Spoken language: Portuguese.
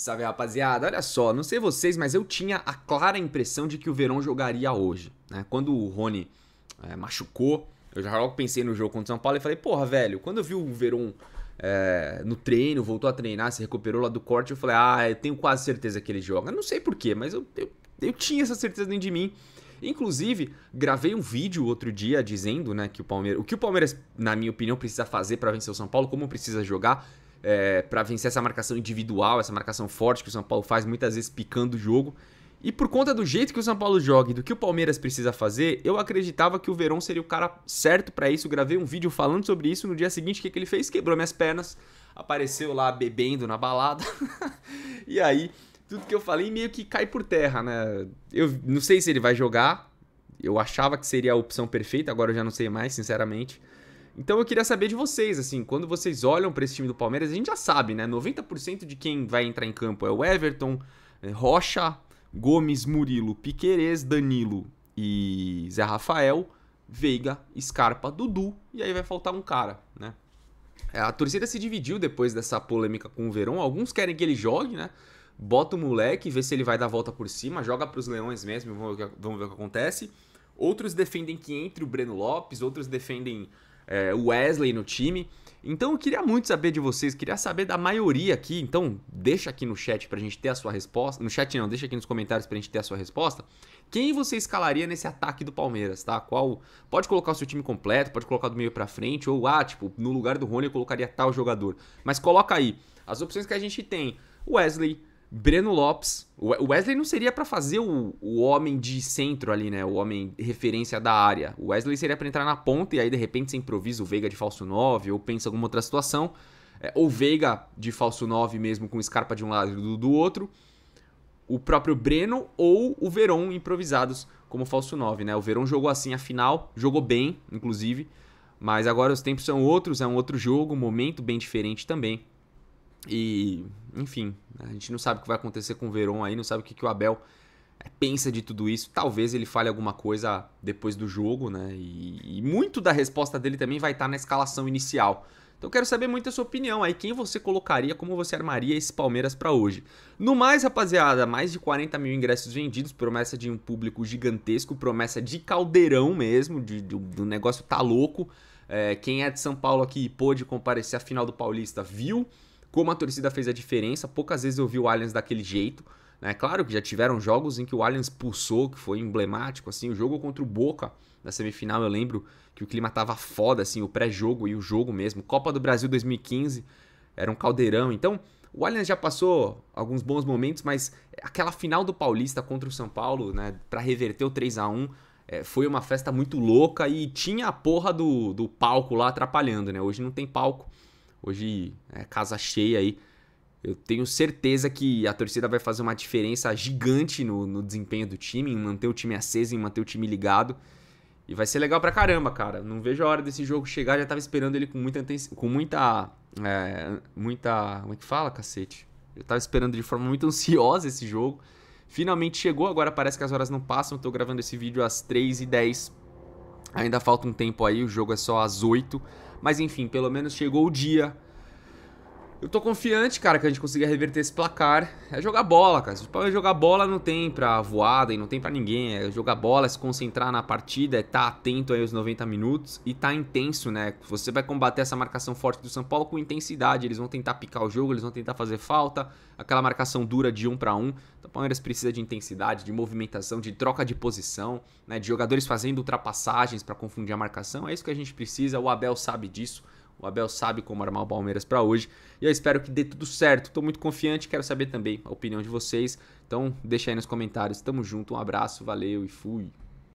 sabe rapaziada, olha só, não sei vocês, mas eu tinha a clara impressão de que o Verão jogaria hoje. Né? Quando o Rony é, machucou, eu já logo pensei no jogo contra o São Paulo e falei, porra, velho, quando eu vi o Verão é, eh, no treino, voltou a treinar, se recuperou lá do corte, eu falei, ah, eu tenho quase certeza que ele joga. Não sei porquê, mas eu, eu, eu tinha essa certeza dentro de mim. Inclusive, gravei um vídeo outro dia dizendo né, que o Palmeiras. O que o Palmeiras, na minha opinião, precisa fazer para vencer o São Paulo, como precisa jogar é, para vencer essa marcação individual, essa marcação forte que o São Paulo faz muitas vezes picando o jogo. E por conta do jeito que o São Paulo joga e do que o Palmeiras precisa fazer, eu acreditava que o Verón seria o cara certo para isso. gravei um vídeo falando sobre isso. No dia seguinte, o que, que ele fez? Quebrou minhas pernas, apareceu lá bebendo na balada. e aí, tudo que eu falei meio que cai por terra, né? Eu não sei se ele vai jogar. Eu achava que seria a opção perfeita, agora eu já não sei mais, sinceramente. Então eu queria saber de vocês, assim, quando vocês olham para esse time do Palmeiras, a gente já sabe, né? 90% de quem vai entrar em campo é o Everton, é, Rocha, Gomes, Murilo, Piquerez, Danilo e Zé Rafael, Veiga, Scarpa, Dudu, e aí vai faltar um cara, né? É, a torcida se dividiu depois dessa polêmica com o Verão. Alguns querem que ele jogue, né? Bota o moleque, vê se ele vai dar a volta por cima, joga para os leões mesmo, vamos ver, o que acontece. Outros defendem que entre o Breno Lopes, outros defendem é, o Wesley no time. Então eu queria muito saber de vocês, queria saber da maioria aqui. Então deixa aqui no chat pra gente ter a sua resposta. No chat não, deixa aqui nos comentários pra gente ter a sua resposta. Quem você escalaria nesse ataque do Palmeiras, tá? Qual pode colocar o seu time completo, pode colocar do meio para frente ou ah, tipo, no lugar do Rony eu colocaria tal jogador. Mas coloca aí as opções que a gente tem. Wesley, Breno Lopes. O Wesley não seria para fazer o, o homem de centro ali, né? O homem referência da área. O Wesley seria para entrar na ponta e aí de repente você improvisa o Veiga de falso 9 ou pensa alguma outra situação. É, ou Veiga de falso 9 mesmo com Scarpa de um lado e do, do outro. O próprio Breno ou o Verón improvisados como falso 9, né? O Verón jogou assim a final, jogou bem, inclusive. Mas agora os tempos são outros, é um outro jogo, um momento bem diferente também. E, enfim, a gente não sabe o que vai acontecer com o Verón aí, não sabe o que, que o Abel eh, pensa de tudo isso. Talvez ele fale alguma coisa depois do jogo, né? E, e muito da resposta dele também vai estar tá na escalação inicial. Então quero saber muito a sua opinião aí, quem você colocaria, como você armaria esse Palmeiras para hoje. No mais, rapaziada, mais de 40 mil ingressos vendidos, promessa de um público gigantesco, promessa de caldeirão mesmo, de, de, do negócio tá louco. É, quem é de São Paulo aqui e pôde comparecer à final do Paulista viu como a torcida fez a diferença. Poucas vezes eu vi o Allianz daquele jeito. Né? Claro que já tiveram jogos em que o Allianz pulsou, que foi emblemático. assim O jogo contra o Boca na semifinal, eu lembro que o clima tava foda, assim, o pré-jogo e o jogo mesmo. Copa do Brasil 2015 era um caldeirão. Então, o Allianz já passou alguns bons momentos, mas aquela final do Paulista contra o São Paulo, né, para reverter o 3 a 1 é, foi uma festa muito louca e tinha a porra do, do palco lá atrapalhando, né? Hoje não tem palco, Hoje é casa cheia aí. Eu tenho certeza que a torcida vai fazer uma diferença gigante no, no desempenho do time, em manter o time aceso, em manter o time ligado. E vai ser legal pra caramba, cara. Não vejo a hora desse jogo chegar, já tava esperando ele com muita com muita. É, muita. Como é que fala, cacete? Eu tava esperando de forma muito ansiosa esse jogo. Finalmente chegou, agora parece que as horas não passam. Tô gravando esse vídeo às 3h10 Ainda falta um tempo aí, o jogo é só às 8. Mas enfim, pelo menos chegou o dia eu tô confiante, cara, que a gente consiga reverter esse placar. É jogar bola, cara. Se jogar bola não tem pra voada e não tem pra ninguém. É jogar bola, é se concentrar na partida, é tá atento aí aos 90 minutos e tá intenso, né? Você vai combater essa marcação forte do São Paulo com intensidade. Eles vão tentar picar o jogo, eles vão tentar fazer falta. Aquela marcação dura de um para um. Então o Palmeiras precisa de intensidade, de movimentação, de troca de posição, né? De jogadores fazendo ultrapassagens para confundir a marcação. É isso que a gente precisa. O Abel sabe disso. O Abel sabe como armar o Palmeiras para hoje. E eu espero que dê tudo certo. Estou muito confiante, quero saber também a opinião de vocês. Então, deixa aí nos comentários. Tamo junto, um abraço, valeu e fui.